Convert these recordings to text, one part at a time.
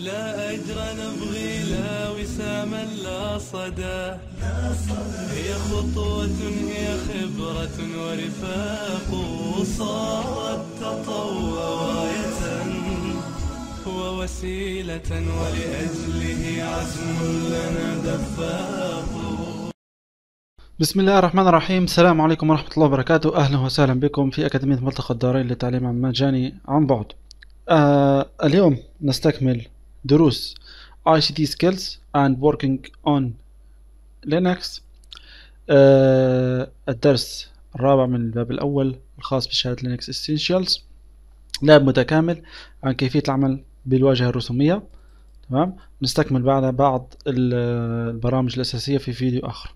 لا أجر نبغي لا وساما لا صدى هي خطوة هي خبرة ورفاق صارت تطوى راية ووسيلة ولأجله عزم لنا دفاق بسم الله الرحمن الرحيم السلام عليكم ورحمة الله وبركاته أهلا وسهلا بكم في أكاديمية ملتقى الدارين للتعليم المجاني عن بعد آه اليوم نستكمل دروس ICT skills and working on Linux لينكس آه، الدرس الرابع من الباب الأول الخاص بشهادة لينكس اسينشالز لاب متكامل عن كيفية العمل بالواجهة الرسومية تمام نستكمل بعدها بعض البرامج الأساسية في فيديو آخر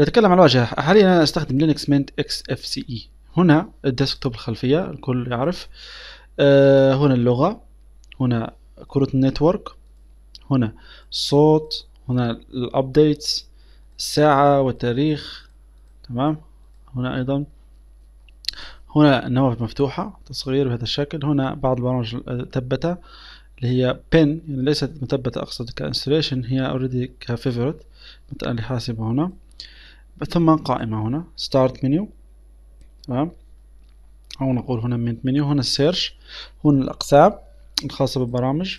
نتكلم عن الواجهة حاليا أنا أستخدم لينكس مينت اكس اف سي اي هنا الديسكتوب الخلفية الكل يعرف آه، هنا اللغة هنا كرة النتورك هنا صوت هنا الابديت الساعة والتاريخ تمام هنا ايضا هنا النوافذ مفتوحة تصغير بهذا الشكل هنا بعض البرامج المثبتة اللي هي بن يعني ليست مثبتة أقصد كانستليشن هي اوريدي كفيفورت مثلا اللي حاسبه هنا ثم قائمة هنا ستارت منيو تمام أو نقول هنا مينت منيو هنا السيرش هنا الأقسام الخاصة بالبرامج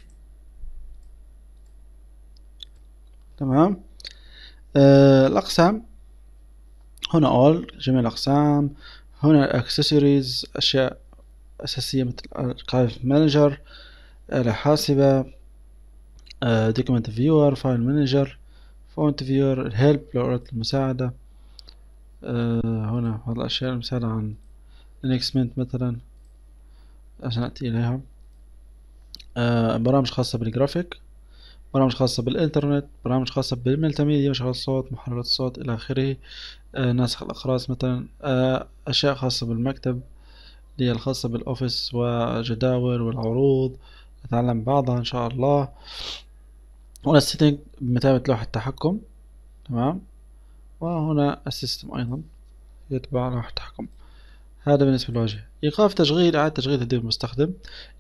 تمام آه الأقسام هنا all جميع الأقسام هنا accessories أشياء أساسية مثل archive manager آلة حاسبة آه document viewer file manager font viewer help لو المساعدة آه هنا هذه الأشياء المساعدة عن Linux Mint مثلا عشان أتي إليها آه، برامج خاصة بالجرافيك برامج خاصة بالإنترنت برامج خاصة بالملتميديا مشغل الصوت محررات الصوت إلى آخره آه، ناسخ الأقراص مثلا آه، أشياء خاصة بالمكتب اللي هي الخاصة بالأوفيس وجداول والعروض نتعلم بعضها إن شاء الله هنا السيتنج بمثابة لوحة التحكم تمام وهنا السيستم أيضا يتبع لوحة التحكم هذا بالنسبة للواجهة إيقاف تشغيل إعادة تشغيل تدريب المستخدم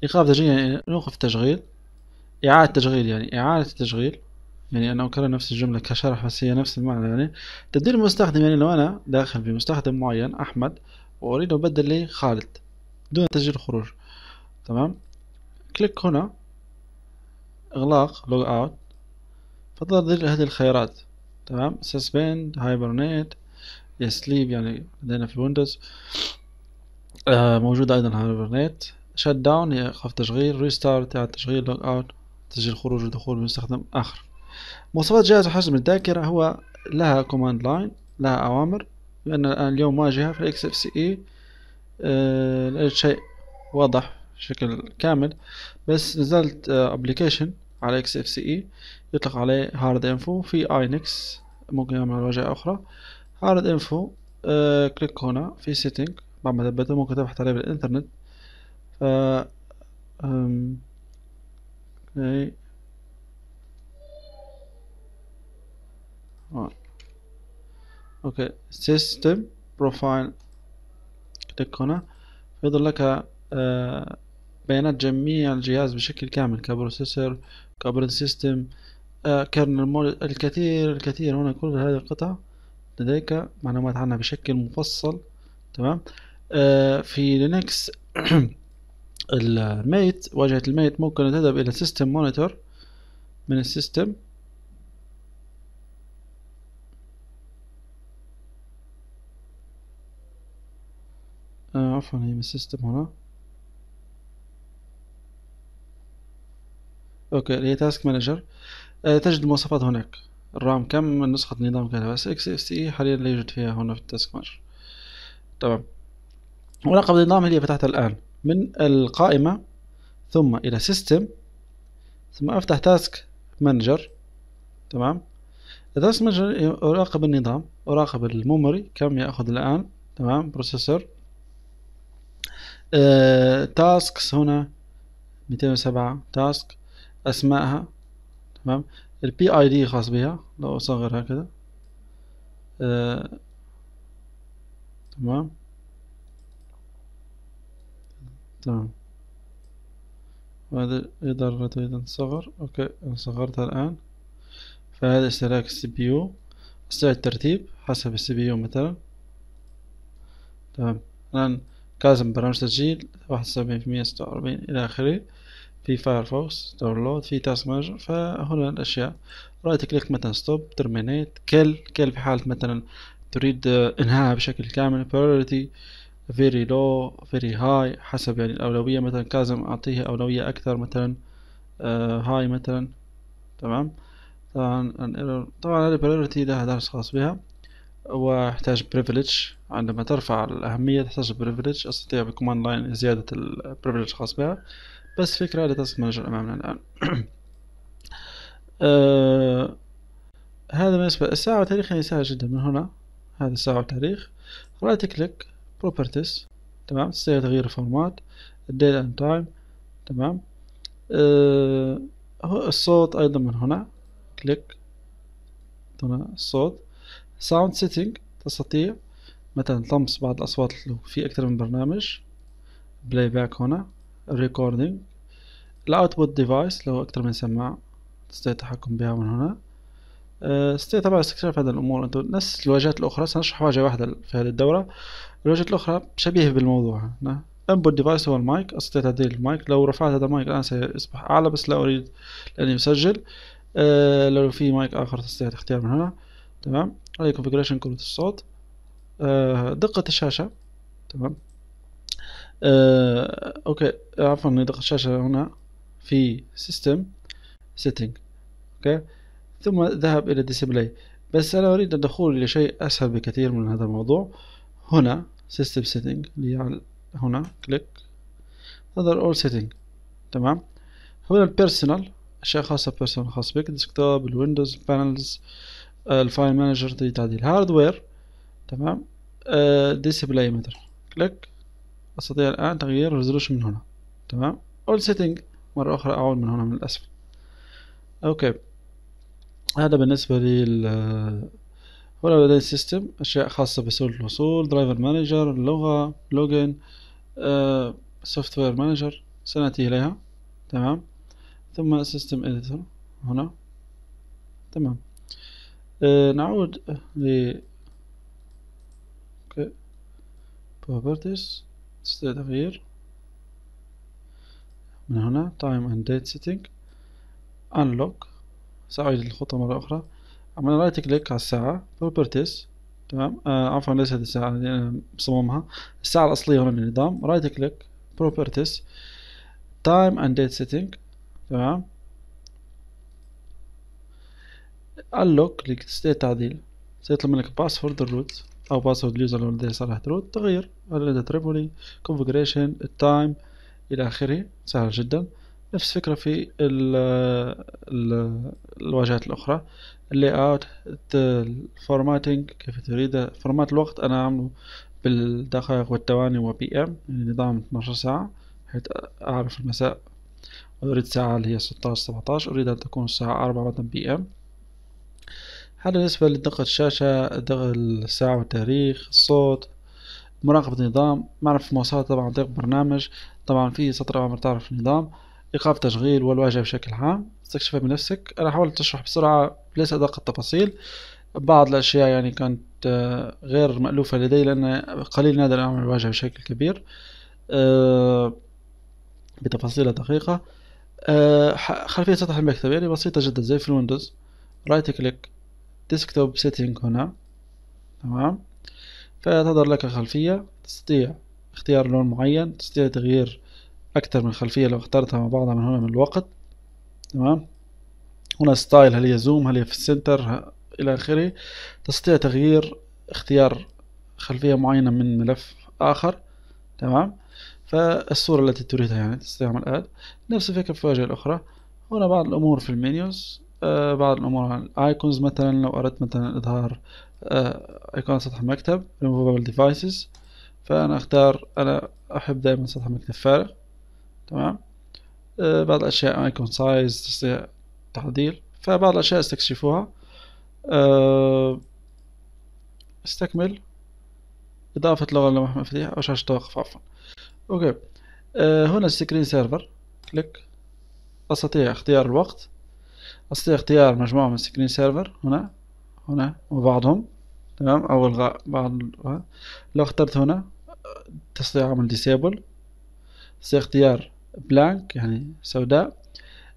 إيقاف تشغيل يعني نوقف التشغيل إعادة تشغيل يعني إعادة التشغيل يعني أنا أكرر نفس الجملة كشرح بس هي نفس المعنى يعني تبديل المستخدم يعني لو أنا داخل في مستخدم معين أحمد وأريد أبدل لي خالد دون تسجيل خروج تمام كليك هنا إغلاق لوج أوت فتظهر هذه الخيارات تمام سسبند هايبرنيت يسليب يعني لدينا في ويندوز آه، موجود أيضا هايبرنيت شت داون يوقف تشغيل ريستارت يعني تشغيل لوج اوت تسجيل خروج ودخول مستخدم آخر مواصفات جهاز حجم الذاكرة هو لها كوماند لاين لها أوامر لأن الآن اليوم واجهة في e. الاكس آه، اف سي اي الشيء واضح بشكل كامل بس نزلت ابلكيشن آه، على اكس اف سي اي يطلق عليه هارد انفو في اينكس ممكن يعمل واجهة أخرى هارد انفو كليك هنا في سيتنج بعد ما ثبتها ممكن تبحث عليها بالإنترنت ف أم... okay. اوكي سيستم بروفايل كليك هنا فيظهر لك آه، بيانات جميع الجهاز بشكل كامل كبروسيسور كأوبريتنج سيستم كرنل آه، مول الكثير الكثير هنا كل هذه القطع لديك معلومات عنها بشكل مفصل تمام آه، في لينكس الميت واجهة الميت ممكن تذهب إلى سيستم مونيتور من السيستم آه، عفوا هي من السيستم هنا اوكي هي تاسك آه، مانجر تجد المواصفات هناك الرام كم نسخة نظام كذا بس اكس اف سي حاليا لا يوجد فيها هنا في التاسك مانجر تمام ولقب النظام اللي فتحته الآن من القائمة ثم إلى سيستم ثم أفتح تاسك مانجر تمام التاسك مانجر أراقب النظام أراقب الميموري كم يأخذ الآن تمام بروسيسور أه، تاسكس هنا 207 تاسك أسمائها تمام البي اي دي خاص بها لو أصغر هكذا أه، تمام تمام وهذا إدارة أيضا صغر أوكي أنا صغرتها الآن فهذا استهلاك السي بي يو أستطيع الترتيب حسب السي بي يو مثلا تمام الآن كازم برامج تسجيل واحد وسبعين في المية ستة وأربعين إلى آخره في فايرفوكس داونلود في تاسك مانجر فهنا الأشياء رايت كليك مثلا ستوب ترمينيت كل كل في حالة مثلا تريد إنهاء بشكل كامل priority very low very high حسب يعني الأولوية مثلا كازم أعطيه أولوية أكثر مثلا هاي آه، uh, مثلا تمام طبعا طبعا هذه priority لها درس خاص بها ويحتاج privilege عندما ترفع الأهمية تحتاج privilege أستطيع بكمان لاين زيادة ال privilege الخاص بها بس فكرة لتاسك مانجر أمامنا الآن آه هذا بالنسبة الساعة والتاريخ يعني سهل جدا من هنا هذا الساعة والتاريخ رايت كليك properties تمام تستطيع تغيير الفورمات الديت اند تايم تمام آه الصوت ايضا من هنا كليك هنا الصوت ساوند سيتنج تستطيع مثلا طمس بعض الاصوات لو في اكثر من برنامج بلاي باك هنا ريكوردينج الاوتبوت ديفايس لو اكثر من سماعه تستطيع التحكم بها من هنا استطيع آه، طبعا استكشاف هذا الامور انتم نفس الواجهات الاخرى سنشرح واجهه واحده في هذه الدوره الواجهه الاخرى شبيهه بالموضوع انبوت ديفايس هو المايك استطيع تعديل المايك لو رفعت هذا المايك الان سيصبح اعلى بس لا اريد لاني مسجل أه لو في مايك اخر تستطيع الاختيار من هنا تمام هذه كونفجريشن كرة الصوت أه دقة الشاشة تمام أه اوكي عفوا دقة الشاشة هنا في سيستم سيتنج اوكي ثم ذهب إلى display بس أنا أريد الدخول إلى شيء أسهل بكثير من هذا الموضوع هنا system setting هنا كليك هذا all setting تمام هنا البيرسونال أشياء خاصة بيرسونال خاص بك الديسكتوب الويندوز بانلز الفايل مانجر تعديل هاردوير تمام ديسبلاي آه، مثلا كليك أستطيع الآن تغيير الريزولوشن من هنا تمام all setting مرة أخرى أعود من هنا من الأسفل أوكي هذا بالنسبة لل لدي سيستم اشياء خاصة بسهولة الوصول درايفر مانجر لغة لوجن سوفت وير مانجر سنأتي اليها تمام ثم سيستم اديتور هنا تمام آه، نعود ل ستيت تغيير من هنا تايم اند ديت سيتينج انلوك سأعيد الخطة مرة أخرى عملنا رايت كليك على الساعة بروبرتيز تمام آه عفوا ليس هذه الساعة اللي يعني، أنا آه، مصممها الساعة الأصلية هنا للنظام رايت كليك بروبرتيز تايم أند ديت سيتنج تمام اللوك ستيت تعديل سيطلب منك باسورد الروت أو باسورد اليوزر لو لديه صلاحة روت تغيير الريد تريبولي كونفجريشن التايم إلى آخره سهل جدا نفس الفكرة في الـ الـ الواجهات الأخرى اللي اوت الفورماتنج كيف تريده فورمات الوقت أنا عامله بالدقائق والثواني وبي ام يعني نظام 12 ساعة حيث أعرف المساء أريد ساعة اللي هي 16 17 أريد أن تكون الساعة 4 بعد بي ام هذا بالنسبة لدقة الشاشة دقة الساعة والتاريخ الصوت مراقبة النظام معرفة مواصفات طبعا عن طريق برنامج طبعا في سطر أوامر تعرف النظام إيقاف تشغيل والواجهة بشكل عام استكشفها بنفسك أنا حاولت أشرح بسرعة ليس أدق التفاصيل بعض الأشياء يعني كانت آه، غير مألوفة لدي لأن قليل نادر أعمل الواجهة بشكل كبير آه، بتفاصيلها دقيقة آه، خلفية سطح المكتب يعني بسيطة جدا زي في الويندوز رايت كليك ديسكتوب سيتنج هنا تمام فتظهر لك خلفية تستطيع اختيار لون معين تستطيع تغيير أكثر من خلفية لو اخترتها مع بعضها من هنا من الوقت تمام هنا ستايل هل هي زوم هل هي في السنتر إلى آخره تستطيع تغيير اختيار خلفية معينة من ملف آخر تمام فالصورة التي تريدها يعني تستعمل آد نفس الفكرة في الواجهة الأخرى هنا بعض الأمور في المنيوز آه، بعض الأمور الأيكونز مثلا لو أردت مثلا إظهار آه، أيقونة سطح المكتب removable devices فأنا أختار أنا أحب دائما سطح المكتب فارغ تمام آه، بعض الأشياء أيكون سايز تستطيع تعديل فبعض الأشياء استكشفوها آه، استكمل إضافة لغة لمح مفاتيح أو شاشة توقف عفوا أوكي آه، هنا سكرين سيرفر كليك أستطيع اختيار الوقت أستطيع اختيار مجموعة من سكرين سيرفر هنا هنا وبعضهم تمام أو إلغاء بعض لو اخترت هنا تستطيع عمل ديسيبل سي اختيار بلانك يعني سوداء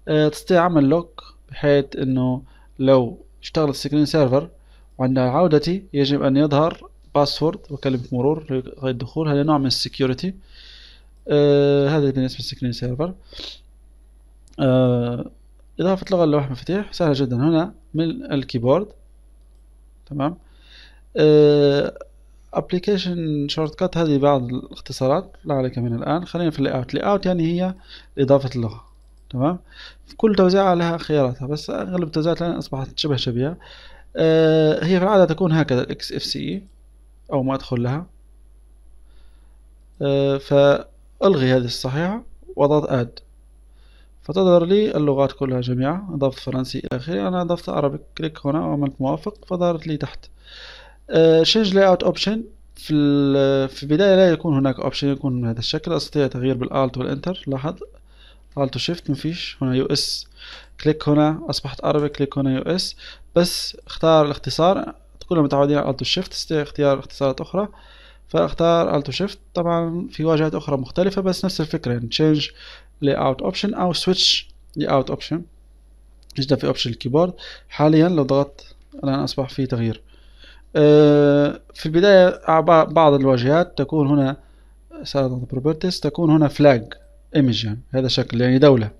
آه، تستطيع عمل لوك بحيث انه لو اشتغل السكرين سيرفر وعند عودتي يجب ان يظهر باسورد وكلمة مرور للدخول هذا نوع من السكيورتي آه هذا بالنسبة للسكرين سيرفر آه إضافة لغة لوح مفاتيح سهلة جدا هنا من الكيبورد تمام آه ابلكيشن شورت كات هذه بعض الاختصارات لا عليك من الان خلينا في اللي اوت اللي اوت يعني هي اضافه اللغه تمام كل توزيعة لها خياراتها بس اغلب التوزيعات الان اصبحت شبه شبيهه آه هي في العاده تكون هكذا الاكس اف سي او ما ادخل لها آه فالغي هذه الصحيحه واضغط اد فتظهر لي اللغات كلها جميعا أضفت فرنسي إلى آخره أنا أضفت عربي كليك هنا وعملت موافق فظهرت لي تحت شينج لاي اوت اوبشن في في البدايه لا يكون هناك اوبشن يكون من هذا الشكل استطيع تغيير بالالت والانتر لاحظ الت وشيفت مفيش هنا يو اس كليك هنا اصبحت عربي كليك هنا يو اس بس اختار الاختصار كلنا متعودين على الت وشيفت استطيع اختيار اختصارات اخرى فاختار الت وشيفت طبعا في واجهات اخرى مختلفه بس نفس الفكره يعني تشينج لاي اوت اوبشن او سويتش لاي اوت اوبشن نجده في اوبشن الكيبورد حاليا لو ضغطت الان اصبح في تغيير آه، في البداية آه، بعض الواجهات تكون هنا بروبرتيز تكون هنا فلاج ايمج يعني هذا شكل يعني دولة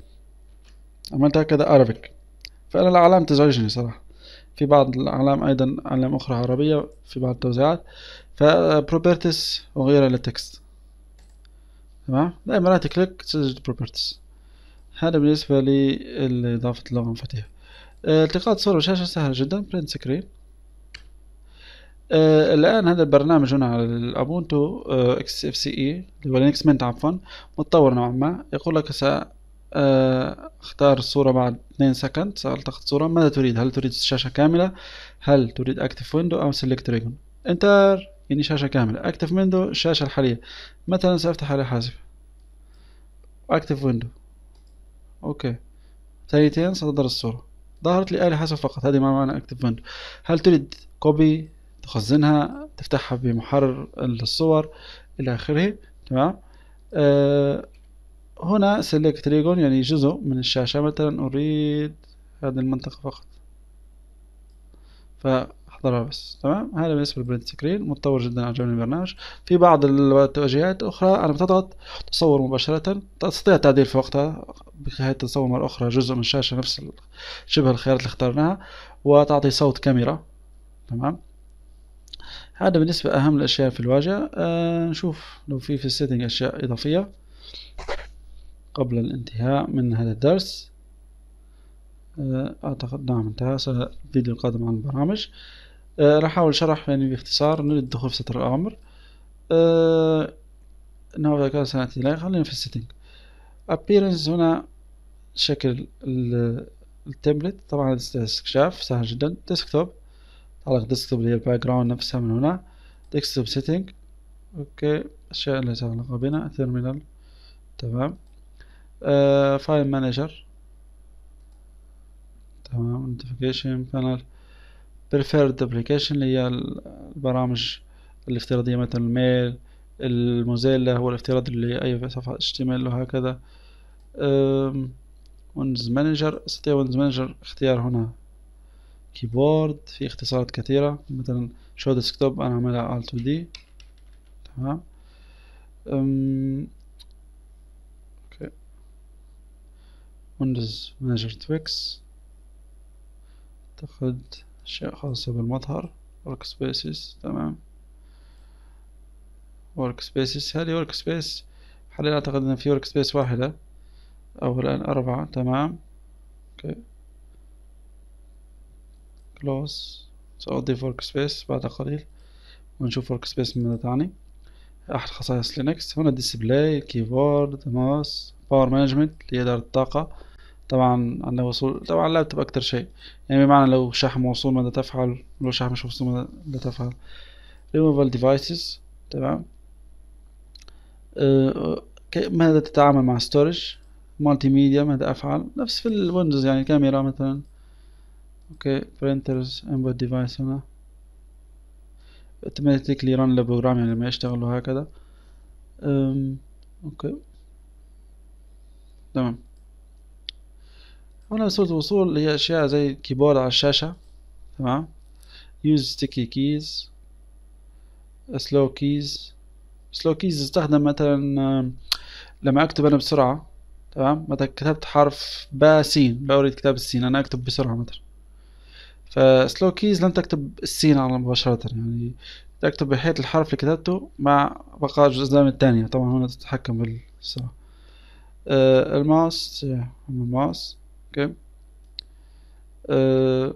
عملت هكذا ارابيك فأنا الأعلام تزعجني صراحة في بعض الأعلام أيضا أعلام أخرى عربية في بعض التوزيعات فproperties آه، وغيرها للتكست تمام دائما لا تكليك تسجل بروبرتيز هذا بالنسبة لإضافة اللغة المفاتيح التقاط صورة وشاشة سهل جدا برنت سكرين آه الان هذا البرنامج هنا على الابونتو آه، اكس اف سي اي اللي هو لينكس منت عفوا متطور نوعا ما يقول لك س آه، اختار الصورة بعد 2 سكند سألتقط صورة ماذا تريد هل تريد شاشة كاملة هل تريد اكتف ويندو او سيلكت ريجون انتر يعني شاشة كاملة اكتف ويندو الشاشة الحالية مثلا سأفتح على الحاسب اكتف ويندو اوكي ثانيتين ستظهر الصورة ظهرت لي آلة حاسب فقط هذه ما معنى اكتف ويندو هل تريد كوبي تخزنها تفتحها بمحرر الصور إلى آخره تمام آه هنا select ريجون يعني جزء من الشاشة مثلا أريد هذه المنطقة فقط فاحضرها بس تمام هذا بالنسبة للبرنت سكرين متطور جدا عجبني البرنامج في بعض التوجيهات أخرى أنا بتضغط تصور مباشرة تستطيع التعديل في وقتها بحيث تصور مرة أخرى جزء من الشاشة نفس شبه الخيارات اللي اخترناها وتعطي صوت كاميرا تمام هذا بالنسبة أهم الأشياء في الواجهة آه نشوف لو في في السيتنج أشياء إضافية قبل الانتهاء من هذا الدرس آه أعتقد نعم انتهى الفيديو القادم عن البرامج آه راح أحاول شرح يعني باختصار نريد الدخول في سطر الأوامر آه نوع الذكاء صناعتي لا خلينا في السيتنج appearance هنا شكل التمبلت طبعا هذا استكشاف سهل جدا ديسكتوب خلاص ديسكتوب اللي هي الباك جراوند نفسها من هنا ديسكتوب سيتنج اوكي الاشياء اللي تعلق بنا تيرمينال تمام آه، فايل مانجر تمام نوتيفيكيشن بانل بريفيرد ابلكيشن اللي هي البرامج الافتراضية مثلا الميل الموزيلا هو الافتراض اللي اي صفحة ال وهكذا ويندوز مانجر استطيع ويندوز مانجر اختيار هنا كيبورد في اختصارات كثيرة مثلا شو ديسكتوب أنا عملها Alt D تمام اوكي ويندوز مانجر تويكس أعتقد أشياء خاصة بالمظهر ورك سبيسز تمام ورك سبيسز هذه ورك سبيس حاليا أعتقد أن في ورك سبيس واحدة أو الآن أربعة تمام اوكي خلاص سأضيف ورك سبيس بعد قليل ونشوف ورك سبيس ماذا تعني أحد خصائص لينكس هنا ديسبلاي كيبورد ماوس باور مانجمنت لإدارة الطاقة طبعا عندنا وصول طبعا لا بتبقى أكتر شيء يعني بمعنى لو شحن موصول ماذا تفعل لو شحن مش موصول ماذا تفعل ريموفال ديفايسز تمام أه، ماذا تتعامل مع ستورج مالتي ميديا ماذا أفعل نفس في الويندوز يعني كاميرا مثلا اوكي برينترز انبوت ديفايس هنا اوتوماتيكلي ران للبروجرام يعني لما يشتغل وهكذا أم. اوكي تمام هنا صورة الوصول هي أشياء زي كيبورد على الشاشة تمام يوز ستيكي كيز سلو كيز سلو كيز تستخدم مثلا لما أكتب أنا بسرعة تمام مثلا كتبت حرف با سين اريد كتاب السين أنا أكتب بسرعة مثلا فسلو كيز لن تكتب السين على مباشرة يعني تكتب بحيث الحرف اللي كتبته مع بقاء الجزء الثانية طبعا هنا تتحكم بالسرعة آه الماوس الماوس اوكي آه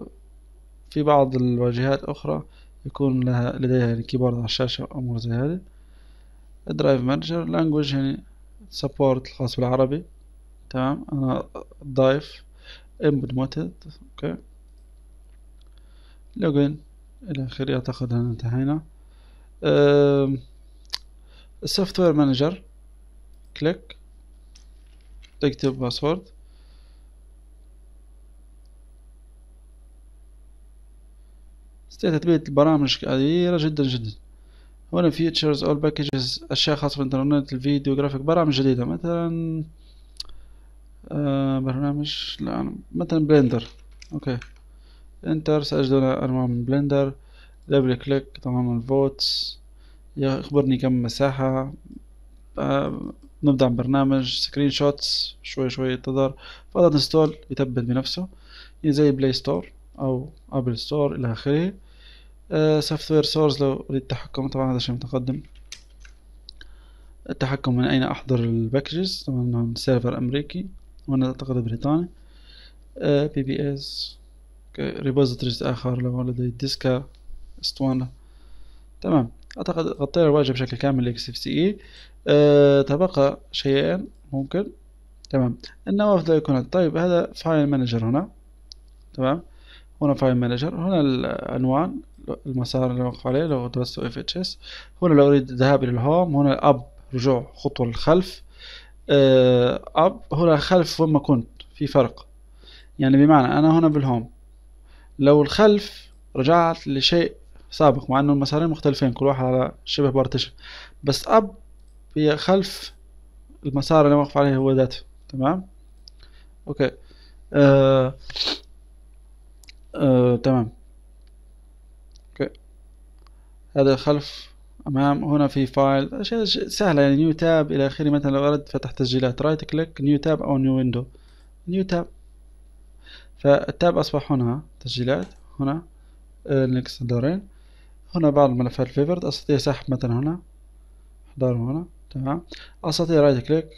في بعض الواجهات أخرى يكون لها لديها يعني كيبورد على الشاشة وأمور زي هذه درايف مانجر لانجوج يعني سبورت الخاص بالعربي تمام أنا ضايف input موتد اوكي لوجين الى اخره اعتقد ان انتهينا السوفت وير مانجر كليك تكتب باسورد تثبيت البرامج كثيرة جدا جدا هنا فيتشرز اول باكجز اشياء خاصة بالانترنت الفيديو جرافيك برامج جديدة مثلا آه برنامج لا مثلا بلندر اوكي انتر سأجدنا انواع من بلندر دبل كليك تمام الفوتس يخبرني كم مساحة آه، نبدأ برنامج سكرين شوتس شوي شوي تظهر فقط انستول يثبت بنفسه إيه، زي بلاي ستور أو أبل ستور إلى آخره سوفت وير سورس لو أريد التحكم طبعا هذا شيء متقدم التحكم من أين أحضر الباكجز طبعا من سيرفر أمريكي وأنا أعتقد بريطاني بي بي اس ريبوزيتوريز آخر لو لدي ديسكا اسطوانة تمام أعتقد غطينا الواجهة بشكل كامل لإكس اف سي إي أه، تبقى شيئين ممكن تمام النوافذ يكون طيب هذا فايل مانجر هنا تمام هنا فايل مانجر هنا العنوان المسار اللي وقف عليه لو درست اف اتش اس هنا لو اريد الذهاب الى الهوم هنا الاب رجوع خطوه للخلف أه، اب هنا خلف وين ما كنت في فرق يعني بمعنى انا هنا بالهوم لو الخلف رجعت لشيء سابق مع انه المسارين مختلفين كل واحد على شبه بارتيشن بس اب هي خلف المسار اللي واقف عليه هو ذاته تمام اوكي آه آه تمام اوكي هذا خلف امام هنا في فايل اشياء سهله يعني نيو تاب الى اخره مثلا لو اردت فتح تسجيلات رايت كليك نيو تاب او نيو ويندو نيو تاب فالتاب أصبح هنا تسجيلات هنا لينكس آه، دورين هنا بعض الملفات الفيفرت أستطيع سحب مثلا هنا احضاره هنا تمام أستطيع رايت كليك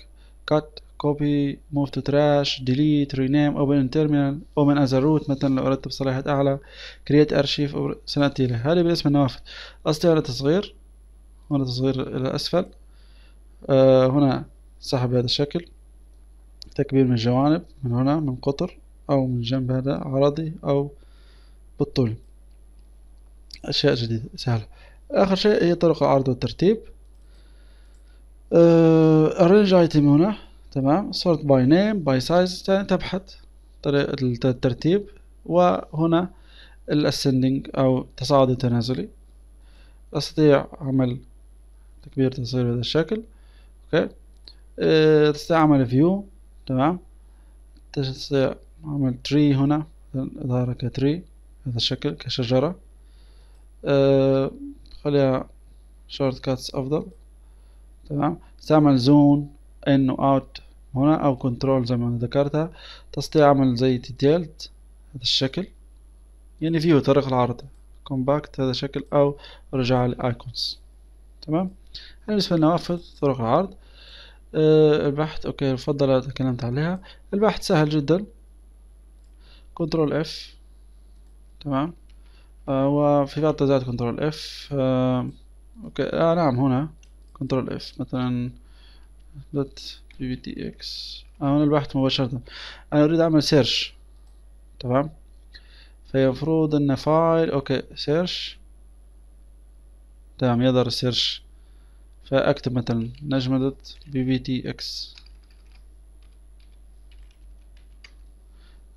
كات كوبي موف تو تراش ديليت رينيم اوبن ان تيرمينال اوبن از روت مثلا لو اردت بصلاحيات اعلى كرييت ارشيف سنأتي له هذه بالنسبة للنوافذ استطيع هنا تصغير هنا تصغير الى اسفل آه هنا سحب بهذا الشكل تكبير من الجوانب من هنا من قطر أو من الجنب هذا عرضي أو بالطول أشياء جديدة سهلة آخر شيء هي طرق العرض والترتيب الرينج آه، ايتم هنا تمام sort by name by size يعني تبحث طريقة الترتيب وهنا الاسندنج أو تصاعدي تنازلي أستطيع عمل تكبير تصغير بهذا الشكل أوكي أه تستطيع عمل فيو تمام تستطيع نعمل تري هنا اظهارها كتري هذا الشكل كشجرة آه، خليها شورت كاتس افضل تمام استعمل زون ان واوت هنا او كنترول زي ما ذكرتها تستطيع عمل زي تيتيلت هذا الشكل يعني فيه طريق العرض كومباكت هذا الشكل او رجع لايكونز تمام بالنسبه لنوافذ طرق العرض آه، البحث اوكي الفضلة تكلمت عليها البحث سهل جدا كنترول اف تمام آه وفي بعض التوزيعات كنترول اف آه اوكي آه نعم هنا كنترول اف مثلا دوت بي بي تي اكس هنا البحث مباشرة انا اريد اعمل سيرش تمام فيفرض ان فايل اوكي سيرش تمام يظهر السيرش فاكتب مثلا نجمة دوت بي بي تي اكس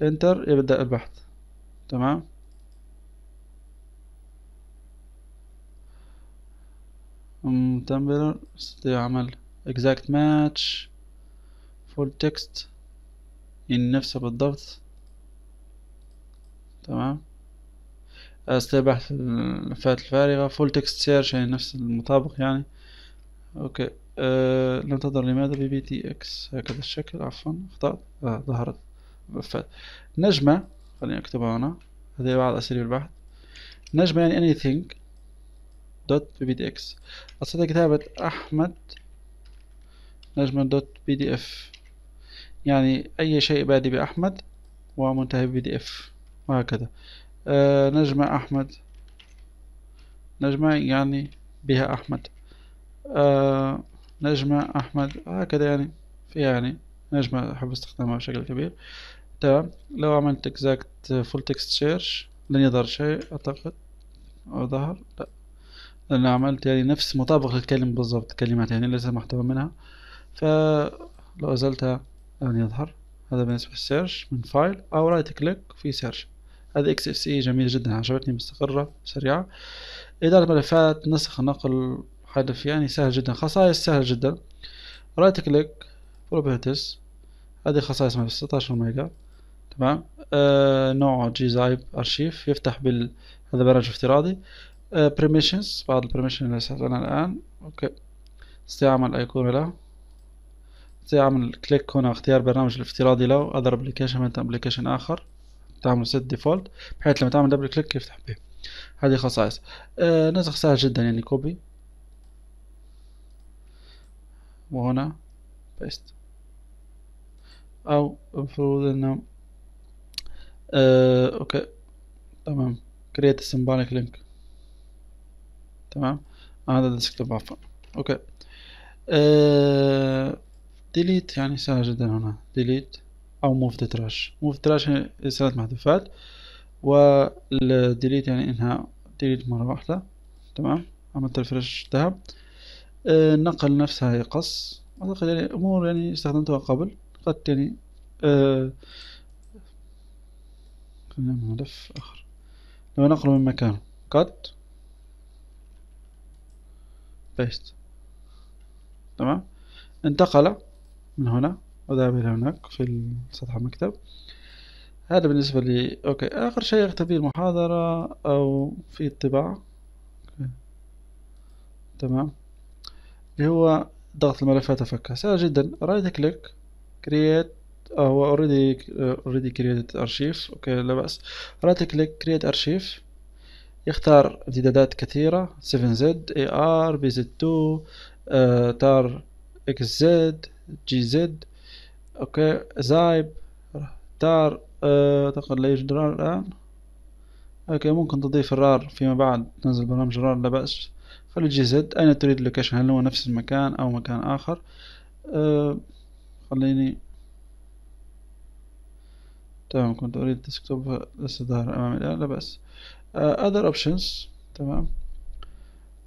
انتر يبدأ البحث تمام تمبلر عمل ماتش فول تكست يعني نفسه بالضبط تمام استبح آه، الفات الفارغة فول تكست سيرش يعني نفس المطابق يعني اوكي أه ننتظر لماذا بي بي تي اكس هكذا الشكل عفوا اخطأت آه ظهرت نجمة خليني أكتبها هنا هذه بعض أساليب البحث نجمة يعني anything دوت بي دي اكس أستطيع كتابة أحمد نجمة دوت بي دي اف يعني أي شيء بادي بأحمد ومنتهي بي دي اف وهكذا أه نجمة أحمد نجمة يعني بها أحمد أه نجمة أحمد هكذا يعني فيها يعني نجم أحب استخدامها بشكل كبير تمام لو عملت اكزاكت فول تكست سيرش لن يظهر شيء أعتقد أو ظهر لا لأن عملت يعني نفس مطابق للكلمة بالضبط كلمات يعني ليس محتوى منها فلو أزلتها لن يظهر هذا بالنسبة للسيرش من فايل أو رايت كليك في سيرش هذا اكس اف سي جميلة جدا عجبتني مستقرة سريعة إدارة ملفات نسخ نقل حذف يعني سهل جدا خصائص سهل جدا رايت كليك بروبرتيز هذه خصائص مال 16 ميجا تمام آه نوع جي زايب ارشيف يفتح بال هذا برنامج افتراضي آه بريميشنز بعض البريميشنز اللي سألنا الآن اوكي استعمل ايقونة له تعمل كليك هنا اختيار برنامج الافتراضي له اذر ابلكيشن من ابلكيشن اخر تعمل سيت ديفولت بحيث لما تعمل دبل كليك يفتح به هذه خصائص آه نسخ سهل جدا يعني كوبي وهنا بيست او المفروض انه آه اوكي تمام كريت a لينك تمام هذا الديسكتوب عفوا اوكي آه يعني سهل جدا هنا ديليت او موف تراش موف تراش the هي رسالة محذوفات والديليت يعني انهاء ديليت مرة واحدة تمام عملت ريفرش ذهب النقل آه، نفسها هي قص اعتقد يعني امور يعني استخدمتها قبل الخطة التالي آه ملف آخر لو نقله من مكانه cut بيست تمام انتقل من هنا وذهب إلى هناك في سطح المكتب هذا بالنسبة لي أوكي آخر شيء يختفي المحاضرة أو في الطباعة تمام اللي هو ضغط الملفات افكها سهل جدا رايت كليك كرييت اه هو اوريدي اوريدي آه، created ارشيف اوكي لا بأس رايت كليك كرييت ارشيف يختار امتدادات كثيرة زد اي ار بي زد 2 تار اكس زد جي زد اوكي زايب تار آه، اعتقد لا يوجد رار الان اوكي ممكن تضيف الرار فيما بعد تنزل برنامج رار لا بأس خلي جي زد اين تريد اللوكيشن هل هو نفس المكان او مكان اخر أه خليني تمام كنت أريد ديسكتوب لسه ظاهر أمامي الآن لا بس آه، other options تمام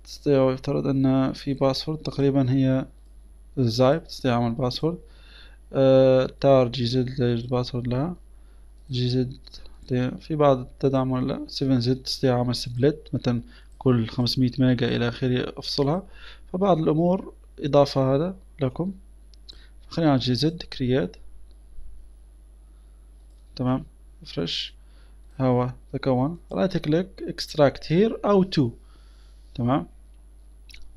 تستطيع يفترض أن في باسورد تقريبا هي الزايب تستطيع عمل باسورد تار جي زد لا يوجد باسورد لها جي زد في بعض تدعم لا 7 زد تستطيع عمل سبلت مثلا كل 500 ميجا إلى آخره أفصلها فبعض الأمور إضافة هذا لكم خلينا على جي زد كريات تمام فريش هوا تكون رايت كليك اكستراكت هير او تو تمام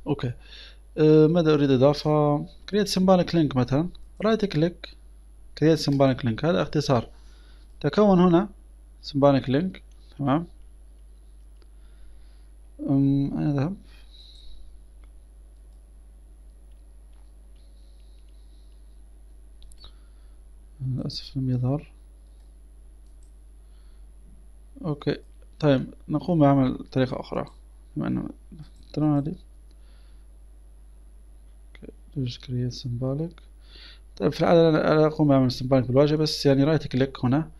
اوكي أه، ماذا اريد اضافه كريات سمبانك لينك مثلا رايت كليك كريات سمبانك لينك هذا اختصار تكون هنا سمبانك لينك تمام أم انا ذهب للأسف لم يظهر أوكي طيب نقوم بعمل طريقة أخرى بما أنه هذي هذه create symbolic طيب في العادة أنا أقوم بعمل سيمبوليك بالواجهة بس يعني رايت كليك هنا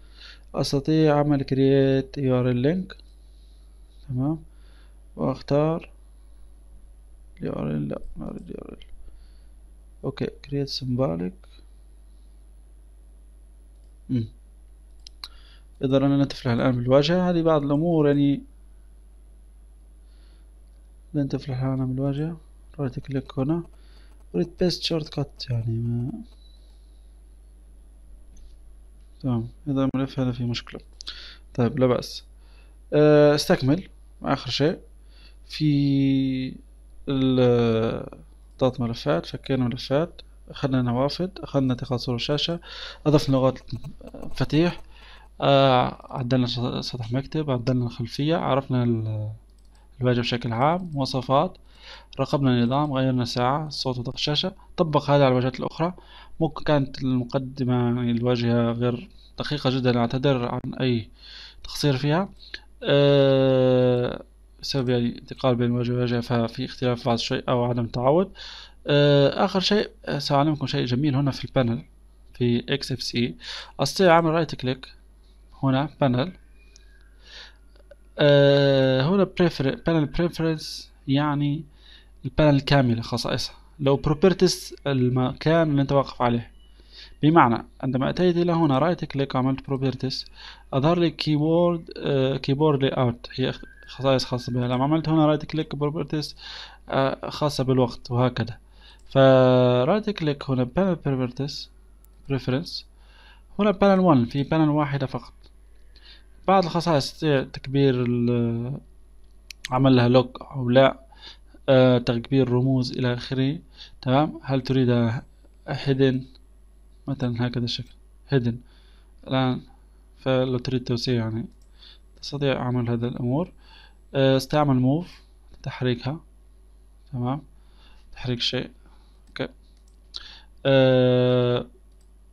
أستطيع أعمل create ال لينك تمام وأختار ال لا ما أريد ال أوكي كريت سيمبوليك إذا أننا تفلح الآن بالواجهة هذه بعض الأمور يعني لن تفلح الآن بالواجهة رايت كليك هنا أريد بيست شورت كات يعني ما تمام إذا الملف هذا فيه مشكلة طيب لا بأس آه، استكمل آخر شيء في ضغط ملفات فكينا ملفات أخذنا نوافذ أخذنا تخاصر الشاشة أضفنا لغات مفاتيح آه، عدلنا سطح مكتب عدلنا الخلفية عرفنا الواجهة بشكل عام مواصفات راقبنا النظام غيرنا ساعة الصوت وضغط الشاشة طبق هذا على الواجهات الأخرى ممكن كانت المقدمة يعني الواجهة غير دقيقة جدا أعتذر عن أي تقصير فيها أه بسبب الانتقال بين وجه ووجه ففي اختلاف بعض الشيء أو عدم تعود آه، آخر شيء آه، سأعلمكم شيء جميل هنا في البانل في سي أستطيع أعمل رايت كليك هنا بانل آه، هنا بانل بريفرنس يعني البانل كاملة خصائصها لو بروبرتيز المكان اللي انت واقف عليه بمعنى عندما أتيت إلى هنا رايت كليك عملت بروبرتيز أظهر لي كيبورد كيبورد لي أوت هي خصائص خاصة بها لما عملت هنا رايت كليك بروبرتيز خاصة بالوقت وهكذا فرايت كليك هنا بانل بروبرتيز بريفرنس هنا بانل 1 في بانل واحدة فقط بعض الخصائص تكبير عمل لها لوك أو لا آه، تكبير رموز إلى آخره تمام هل تريد هيدن مثلا هكذا الشكل هيدن الآن فلو تريد توسيع يعني تستطيع عمل هذا الأمور آه، استعمل موف تحريكها تمام تحريك شيء اوكي آه،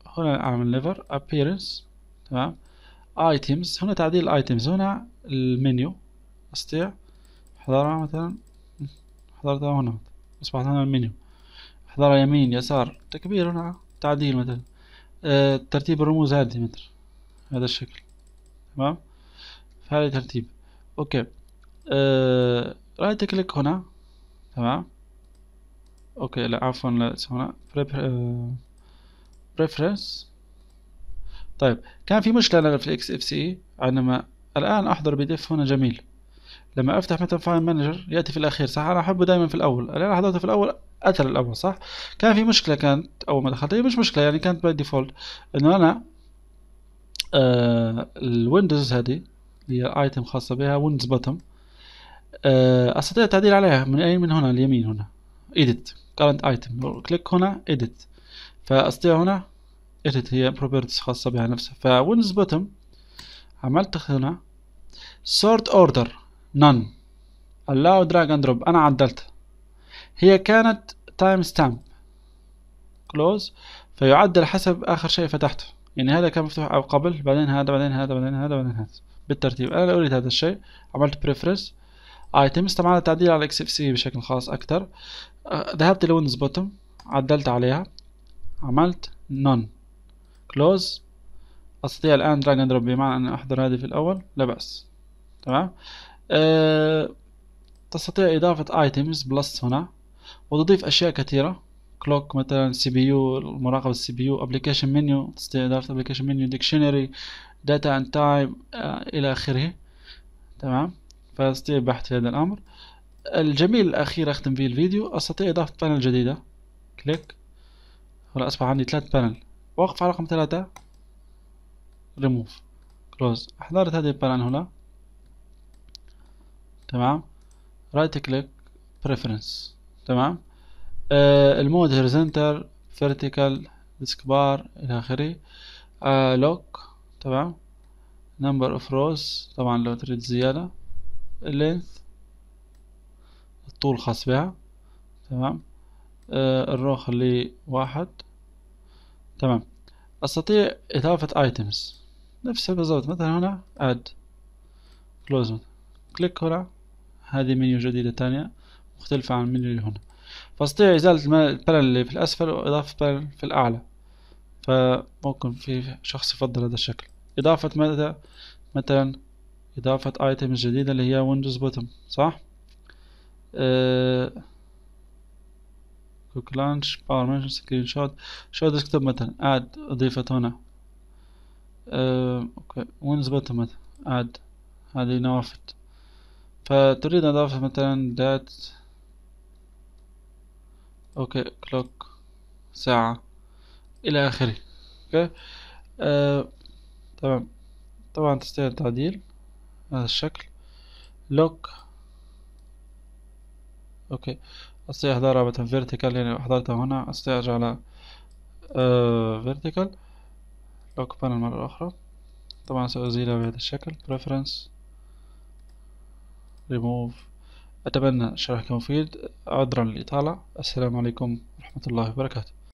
هنا اعمل ليفر ابييرنس تمام items هنا تعديل items هنا المنيو استطيع حضاره مثلا حضاره هنا اصبحت هنا المنيو حضاره يمين يسار تكبير هنا تعديل مثلا أه ترتيب الرموز هذه مثلا هذا الشكل تمام فهذا ترتيب اوكي آه، رايت كليك هنا تمام اوكي لا عفوا لا هنا بريفرنس آه، طيب كان في مشكله لنا في الاكس اف سي عندما الان احضر بي دي اف هنا جميل لما افتح مثلا فايل مانجر ياتي في الاخير صح انا احبه دائما في الاول الان حضرته في الاول اتى الاول صح كان في مشكله كانت اول ما دخلت هي مش مشكله يعني كانت باي ديفولت انه انا آه الويندوز هذه اللي هي ايتم خاصه بها ويندوز بوتم آه، استطيع التعديل عليها من اي من هنا اليمين هنا edit current item كليك هنا edit فاستطيع هنا edit هي properties خاصة بها نفسها فويندوز بوتم عملت هنا sort order none allow drag and drop انا عدلت هي كانت تايم ستامب close فيعدل حسب اخر شيء فتحته يعني هذا كان مفتوح او قبل بعدين هذا بعدين هذا بعدين هذا بعدين هذا بالترتيب انا لو اريد هذا الشيء عملت preference ايتمز طبعا التعديل على الاكس اف سي بشكل خاص اكتر آه، ذهبت لويندوز بوتم عدلت عليها عملت نون كلوز استطيع الان دراج اند دروب بمعنى ان احضر هذه في الاول لا باس تمام أه تستطيع اضافه ايتمز بلس هنا وتضيف اشياء كثيره كلوك مثلا سي بي يو مراقبه السي بي يو ابلكيشن منيو تستطيع اضافه ابلكيشن منيو ديكشنري داتا اند تايم الى اخره تمام فاستطيع بحث في هذا الأمر الجميل الأخير أختم به الفيديو أستطيع إضافة بانل جديدة كليك هنا أصبح عندي ثلاث بانل وقف على رقم ثلاثة ريموف كلوز أحضرت هذه البانل هنا تمام رايت كليك بريفرنس تمام آه المود هوريزونتال فيرتيكال ديسك بار إلى آخره آه لوك تمام نمبر اوف روز طبعا لو تريد زيادة length الطول خاص بها تمام آه الرو خليه واحد تمام أستطيع إضافة items نفسها بالضبط مثلا هنا add close كليك هنا هذه منيو جديدة تانية مختلفة عن المنيو اللي هنا فأستطيع إزالة البلن اللي في الأسفل وإضافة بلن في الأعلى فممكن في شخص يفضل هذا الشكل إضافة ماذا مثلا إضافة ايتم جديدة اللي هي ويندوز بوتم صح كوك لانش باور مانجمنت سكرين شوت شو ديسكتوب مثلا اد اضيفت هنا اوكي ويندوز بوتم مثلا اد هذه نوافذ فتريد اضافة مثلا دات اوكي كلوك ساعة الى اخره اوكي آه، تمام طبعا تستاهل تعديل هذا الشكل لوك اوكي استطيع احضارها مثلا فيرتيكال يعني احضرتها هنا استطيع اجعلها فيرتيكال لوك بانل مرة اخرى طبعا سأزيلها بهذا الشكل preference remove أتمنى شرحكم مفيد عذرا للإطالة السلام عليكم ورحمة الله وبركاته